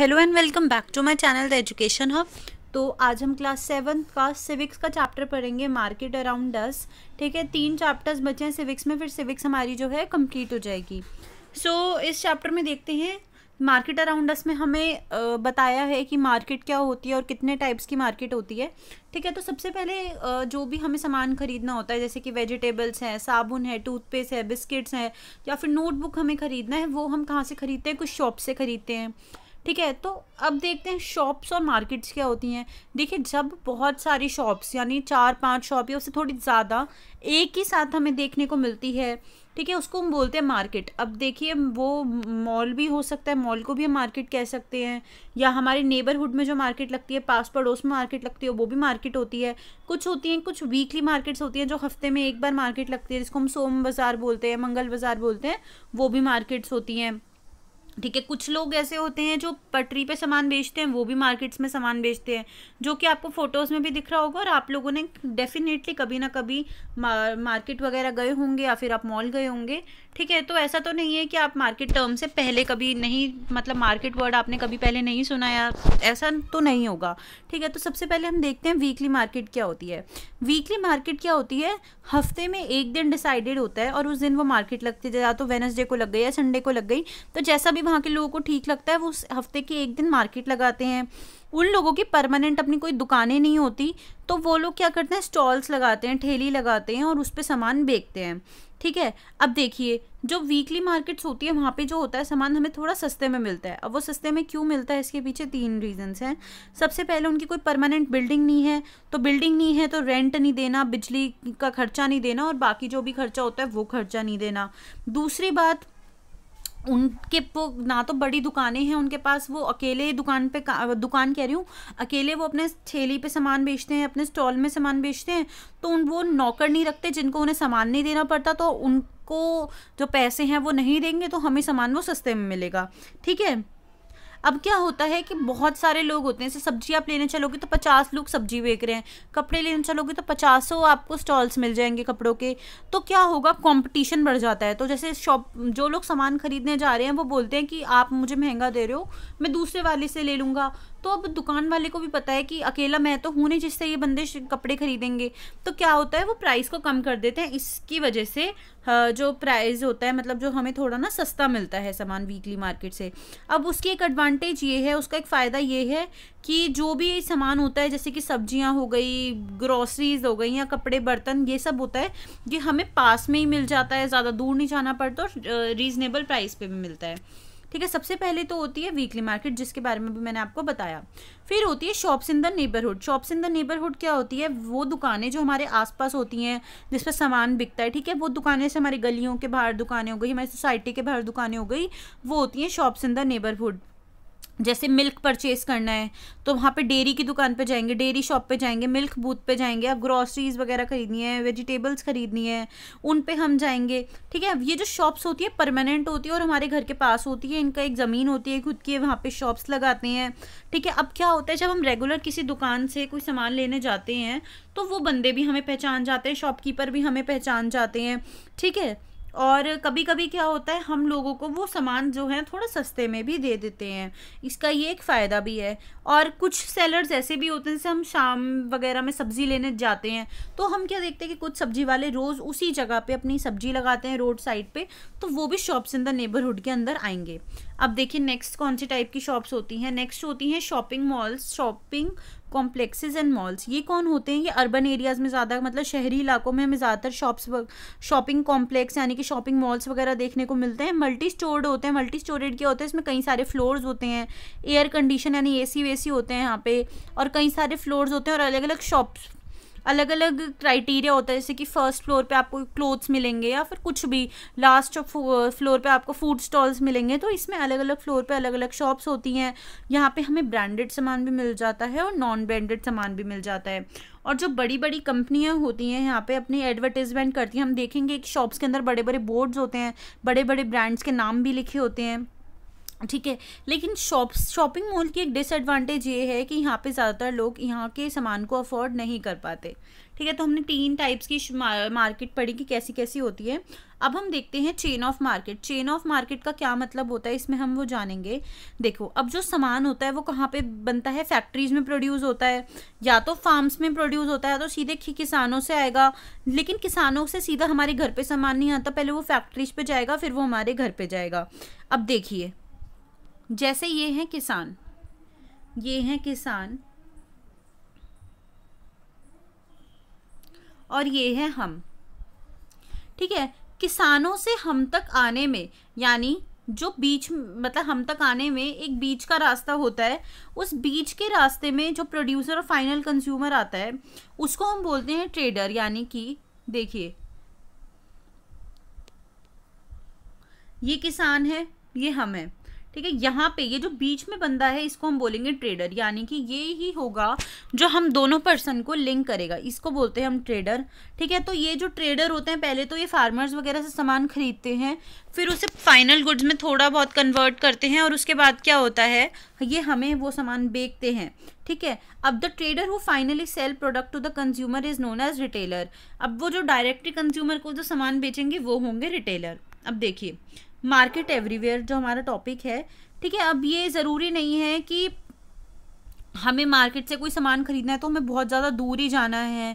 hello and welcome back to my channel the education hub तो आज हम class seven का सिविक्स का चैप्टर पढ़ेंगे मार्केट अराउंड डस ठीक है तीन चैप्टर्स बचे हैं सिविक्स में फिर सिविक्स हमारी जो है कंप्लीट हो जाएगी सो so, इस चैप्टर में देखते हैं मार्केट अराउंड अस में हमें बताया है कि मार्केट क्या होती है और कितने टाइप्स की मार्केट होती है ठीक है तो सबसे पहले जो भी हमें सामान खरीदना होता है जैसे कि वेजिटेबल्स हैं साबुन है टूथपेस्ट है बिस्किट्स हैं या फिर नोटबुक हमें खरीदना है वो हम कहाँ से खरीदते हैं कुछ शॉप से खरीदते हैं ठीक है तो अब देखते हैं शॉप्स और मार्केट्स क्या होती हैं देखिए जब बहुत सारी शॉप्स यानी चार पांच शॉप या उससे थोड़ी ज़्यादा एक ही साथ हमें देखने को मिलती है ठीक है उसको हम बोलते हैं मार्केट अब देखिए वो मॉल भी हो सकता है मॉल को भी हम मार्केट कह सकते हैं या हमारे नेबरहुड में जो मार्केट लगती है पास पड़ोस में मार्केट लगती है वो भी मार्केट होती है कुछ होती हैं कुछ वीकली मार्केट्स होती हैं जो हफ्ते में एक बार मार्केट लगती है जिसको हम सोम बाज़ार बोलते हैं मंगल बाज़ार बोलते हैं वो भी मार्केट्स होती हैं ठीक है कुछ लोग ऐसे होते हैं जो पटरी पे सामान बेचते हैं वो भी मार्केट्स में सामान बेचते हैं जो कि आपको फ़ोटोज़ में भी दिख रहा होगा और आप लोगों ने डेफिनेटली कभी ना कभी मार्केट वगैरह गए होंगे या फिर आप मॉल गए होंगे ठीक है तो ऐसा तो नहीं है कि आप मार्केट टर्म से पहले कभी नहीं मतलब मार्केट वर्ड आपने कभी पहले नहीं सुना या ऐसा तो नहीं होगा ठीक है तो सबसे पहले हम देखते हैं वीकली मार्केट क्या होती है वीकली मार्केट क्या होती है हफ्ते में एक दिन डिसाइडेड होता है और उस दिन वो मार्केट लगती है या तो वेनसडे को लग गई या संडे को लग गई तो जैसा भी भी वहाँ के लोगों को ठीक लगता है वो उस हफ्ते के एक दिन मार्केट लगाते हैं उन लोगों की परमानेंट अपनी कोई दुकानें नहीं होती तो वो लोग क्या करते हैं स्टॉल्स लगाते हैं ठेली लगाते हैं और उस पर सामान बेचते हैं ठीक है अब देखिए जो वीकली मार्केट्स होती है वहाँ पे जो होता है सामान हमें थोड़ा सस्ते में मिलता है अब वो सस्ते में क्यों मिलता है इसके पीछे तीन रीजंस हैं सबसे पहले उनकी कोई परमानेंट बिल्डिंग नहीं है तो बिल्डिंग नहीं है तो रेंट नहीं देना बिजली का खर्चा नहीं देना और बाकी जो भी खर्चा होता है वो खर्चा नहीं देना दूसरी बात उनके ना तो बड़ी दुकानें हैं उनके पास वो अकेले दुकान पे दुकान कह रही हूँ अकेले वो अपने ठेली पे सामान बेचते हैं अपने स्टॉल में सामान बेचते हैं तो उन वो नौकर नहीं रखते जिनको उन्हें सामान नहीं देना पड़ता तो उनको जो पैसे हैं वो नहीं देंगे तो हमें सामान वो सस्ते में मिलेगा ठीक है अब क्या होता है कि बहुत सारे लोग होते हैं जैसे सब्जी आप लेने चलोगे तो पचास लोग सब्जी बेच रहे हैं कपड़े लेने चलोगे तो पचासों आपको स्टॉल्स मिल जाएंगे कपड़ों के तो क्या होगा कंपटीशन बढ़ जाता है तो जैसे शॉप जो लोग सामान खरीदने जा रहे हैं वो बोलते हैं कि आप मुझे महंगा दे रहे हो मैं दूसरे वाले से ले लूँगा तो अब दुकान वाले को भी पता है कि अकेला मैं तो हूँ नहीं जिससे ये बंदे कपड़े खरीदेंगे तो क्या होता है वो प्राइस को कम कर देते हैं इसकी वजह से जो प्राइस होता है मतलब जो हमें थोड़ा ना सस्ता मिलता है सामान वीकली मार्केट से अब उसकी एक एडवांटेज ये है उसका एक फ़ायदा ये है कि जो भी सामान होता है जैसे कि सब्जियां हो गई ग्रॉसरीज हो गई या कपड़े बर्तन ये सब होता है ये हमें पास में ही मिल जाता है ज़्यादा दूर नहीं जाना पड़ता और रीज़नेबल प्राइस पर भी मिलता है ठीक है सबसे पहले तो होती है वीकली मार्केट जिसके बारे में भी मैंने आपको बताया फिर होती है shops in the neighbourhood shops in the neighbourhood क्या होती है वो दुकानें जो हमारे आसपास होती हैं जिस पर सामान बिकता है ठीक है वो दुकानें से हमारी गलियों के बाहर दुकानें हो गई हमारी सोसाइटी के बाहर दुकानें हो गई वो होती हैं शॉप्स इन द नेबरहुड जैसे मिल्क परचेज़ करना है तो वहाँ पे डेयरी की दुकान पे जाएंगे डेयरी शॉप पे जाएंगे मिल्क बूथ पे जाएंगे या ग्रॉसरीज़ वगैरह खरीदनी है वेजिटेबल्स खरीदनी है उन पे हम जाएंगे ठीक है ये जो शॉप्स होती है परमानेंट होती है और हमारे घर के पास होती है इनका एक ज़मीन होती है खुद की वहाँ पर शॉप्स लगाते हैं ठीक है अब क्या होता है जब हम रेगुलर किसी दुकान से कोई सामान लेने जाते हैं तो वो बंदे भी हमें पहचान जाते हैं शॉपकीपर भी हमें पहचान जाते हैं ठीक है और कभी कभी क्या होता है हम लोगों को वो सामान जो है थोड़ा सस्ते में भी दे देते हैं इसका ये एक फ़ायदा भी है और कुछ सेलर्स ऐसे भी होते हैं जैसे हम शाम वगैरह में सब्ज़ी लेने जाते हैं तो हम क्या देखते हैं कि कुछ सब्ज़ी वाले रोज़ उसी जगह पे अपनी सब्ज़ी लगाते हैं रोड साइड पे तो वो भी शॉप्स इन द नेबरहुड के अंदर आएंगे अब देखिए नेक्स्ट कौन सी टाइप की शॉप्स होती हैं नेक्स्ट होती हैं shopping malls shopping complexes and malls ये कौन होते हैं ये अर्बन एरियाज़ में ज़्यादा मतलब शहरी इलाकों में हमें ज़्यादातर शॉप्स शॉपिंग कॉम्प्लेक्स यानी कि शॉपिंग मॉल्स वगैरह देखने को मिलते हैं मल्टी स्टोर्ड होते हैं मल्टी स्टोरेड क्या होता है इसमें कई सारे फ्लोर्स होते हैं एयर कंडीशन यानी ए सी होते हैं यहाँ पे और कई सारे फ्लोर्स होते हैं और अलग अलग शॉप्स अलग अलग क्राइटेरिया होता है जैसे कि फर्स्ट फ्लोर पे आपको क्लोथ्स मिलेंगे या फिर कुछ भी लास्ट फ्लोर पे आपको फूड स्टॉल्स मिलेंगे तो इसमें अलग अलग फ्लोर पे अलग अलग शॉप्स होती हैं यहाँ पे हमें ब्रांडेड सामान भी मिल जाता है और नॉन ब्रांडेड सामान भी मिल जाता है और जो बड़ी बड़ी कंपनियाँ होती हैं यहाँ पे अपनी एडवर्टिजमेंट करती हैं हम देखेंगे कि शॉप्स के अंदर बड़े बड़े बोर्ड्स होते हैं बड़े बड़े ब्रांड्स के नाम भी लिखे होते हैं ठीक है लेकिन शॉप शॉपिंग मॉल की एक डिसएडवांटेज ये है कि यहाँ पे ज़्यादातर लोग यहाँ के सामान को अफोर्ड नहीं कर पाते ठीक है तो हमने तीन टाइप्स की मार्केट पढ़ी कि कैसी कैसी होती है अब हम देखते हैं chain of market chain of market का क्या मतलब होता है इसमें हम वो जानेंगे देखो अब जो सामान होता है वो कहाँ पे बनता है फैक्ट्रीज में प्रोड्यूस होता है या तो फार्म्स में प्रोड्यूस होता है तो सीधे किसानों से आएगा लेकिन किसानों से सीधा हमारे घर पर सामान नहीं आता पहले वो फैक्ट्रीज पर जाएगा फिर वो हमारे घर पर जाएगा अब देखिए जैसे ये हैं किसान ये हैं किसान और ये हैं हम ठीक है किसानों से हम तक आने में यानी जो बीच मतलब हम तक आने में एक बीच का रास्ता होता है उस बीच के रास्ते में जो प्रोड्यूसर और फाइनल कंज्यूमर आता है उसको हम बोलते हैं ट्रेडर यानी कि देखिए ये किसान है ये हम हैं ठीक है यहाँ पे ये जो बीच में बंदा है इसको हम बोलेंगे ट्रेडर यानी कि ये ही होगा जो हम दोनों पर्सन को लिंक करेगा इसको बोलते हैं हम ट्रेडर ठीक है तो ये जो ट्रेडर होते हैं पहले तो ये फार्मर्स वगैरह से सामान खरीदते हैं फिर उसे फाइनल गुड्स में थोड़ा बहुत कन्वर्ट करते हैं और उसके बाद क्या होता है ये हमें वो सामान बेचते हैं ठीक है अब the trader who finally sell product to the consumer is known as retailer अब वो जो डायरेक्टली कंज्यूमर को जो सामान बेचेंगे वो होंगे रिटेलर अब देखिए मार्केट एवरीवेयर जो हमारा टॉपिक है ठीक है अब ये ज़रूरी नहीं है कि हमें मार्केट से कोई सामान खरीदना है तो हमें बहुत ज़्यादा दूर ही जाना है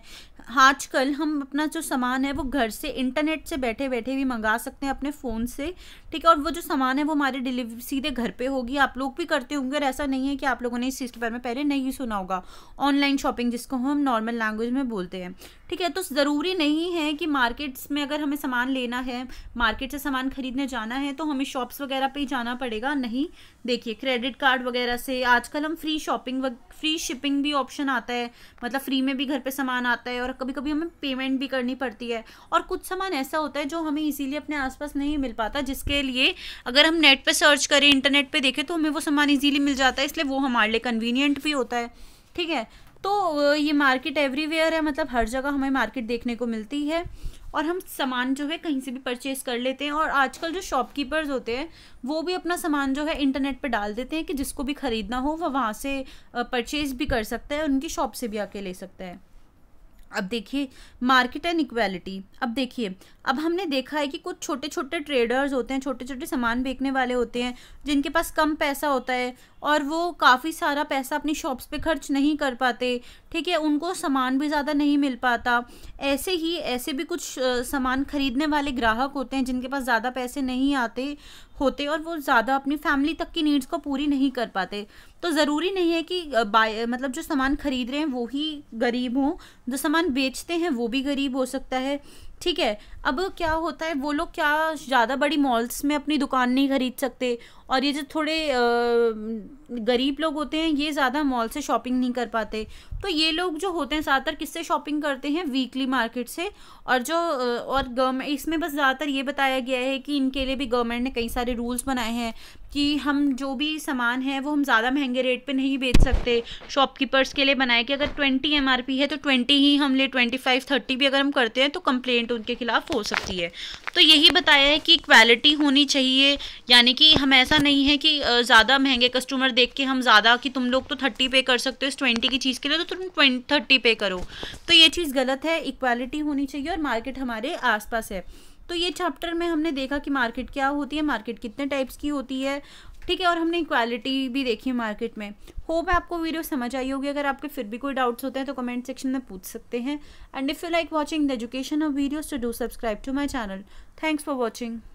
आजकल हम अपना जो सामान है वो घर से इंटरनेट से बैठे बैठे भी मंगा सकते हैं अपने फ़ोन से ठीक है और वो जो सामान है वो हमारे डिलीवरी सीधे घर पे होगी आप लोग भी करते होंगे और ऐसा नहीं है कि आप लोगों ने इस चीज़ के बारे में पहले नहीं सुना होगा ऑनलाइन शॉपिंग जिसको हम नॉर्मल लैंग्वेज में बोलते हैं ठीक है तो ज़रूरी नहीं है कि मार्केट्स में अगर हमें सामान लेना है मार्केट से सामान ख़रीदने जाना है तो हमें शॉप्स वगैरह पर ही जाना पड़ेगा नहीं देखिए क्रेडिट कार्ड वगैरह से आजकल हम फ्री शॉपिंग फ्री शिपिंग भी ऑप्शन आता है मतलब फ्री में भी घर पर सामान आता है और कभी कभी हमें पेमेंट भी करनी पड़ती है और कुछ सामान ऐसा होता है जो हमें इजीली अपने आसपास नहीं मिल पाता जिसके लिए अगर हम नेट पर सर्च करें इंटरनेट पर देखें तो हमें वो सामान इजीली मिल जाता है इसलिए वो हमारे लिए कन्वीनियंट भी होता है ठीक है तो ये मार्केट एवरीवेयर है मतलब हर जगह हमें मार्केट देखने को मिलती है और हम सामान जो है कहीं से भी परचेज़ कर लेते हैं और आजकल जो शॉपकीपर्स होते हैं वो भी अपना सामान जो है इंटरनेट पर डाल देते हैं कि जिसको भी ख़रीदना हो वह वहाँ से परचेज़ भी कर सकता है उनकी शॉप से भी आके ले सकता है अब देखिए मार्केट एंड इक्वालिटी अब देखिए अब हमने देखा है कि कुछ छोटे छोटे ट्रेडर्स होते हैं छोटे छोटे सामान बेचने वाले होते हैं जिनके पास कम पैसा होता है और वो काफ़ी सारा पैसा अपनी शॉप्स पे खर्च नहीं कर पाते ठीक है उनको सामान भी ज़्यादा नहीं मिल पाता ऐसे ही ऐसे भी कुछ सामान ख़रीदने वाले ग्राहक होते हैं जिनके पास ज़्यादा पैसे नहीं आते होते और वो ज़्यादा अपनी फैमिली तक की नीड्स को पूरी नहीं कर पाते तो ज़रूरी नहीं है कि बाय मतलब जो सामान ख़रीद रहे हैं वो ही गरीब हों जो सामान बेचते हैं वो भी गरीब हो सकता है ठीक है अब क्या होता है वो लोग क्या ज़्यादा बड़ी मॉल्स में अपनी दुकान नहीं खरीद सकते और ये जो थोड़े गरीब लोग होते हैं ये ज़्यादा मॉल से शॉपिंग नहीं कर पाते तो ये लोग जो होते हैं ज़्यादातर किससे शॉपिंग करते हैं वीकली मार्केट से और जो और गवर्नमेंट इसमें बस ज़्यादातर ये बताया गया है कि इनके लिए भी गवर्नमेंट ने कई सारे रूल्स बनाए हैं कि हम जो भी सामान है वो हम ज़्यादा महंगे रेट पे नहीं बेच सकते शॉपकीपर्स के लिए बनाए कि अगर ट्वेंटी एम है तो ट्वेंटी ही हम ले ट्वेंटी फाइव थर्टी भी अगर हम करते हैं तो कंप्लेंट उनके खिलाफ हो सकती है तो यही बताया है कि क्वालिटी होनी चाहिए यानी कि हम ऐसा नहीं है कि ज़्यादा महंगे कस्टमर देख के हम ज़्यादा कि तुम लोग तो थर्टी पे कर सकते हो इस ट्वेंटी की चीज़ के लिए तो तुम ट्वेंटी थर्टी पे करो तो ये चीज़ गलत है इक्वालिटी होनी चाहिए और मार्केट हमारे आस है तो ये चैप्टर में हमने देखा कि मार्केट क्या होती है मार्केट कितने टाइप्स की होती है ठीक है और हमने इक्वालिटी भी देखी है मार्केट में होप है आपको वीडियो समझ आई होगी अगर आपके फिर भी कोई डाउट्स होते हैं तो कमेंट सेक्शन में पूछ सकते हैं and if you like watching the education of videos to do subscribe to my channel thanks for watching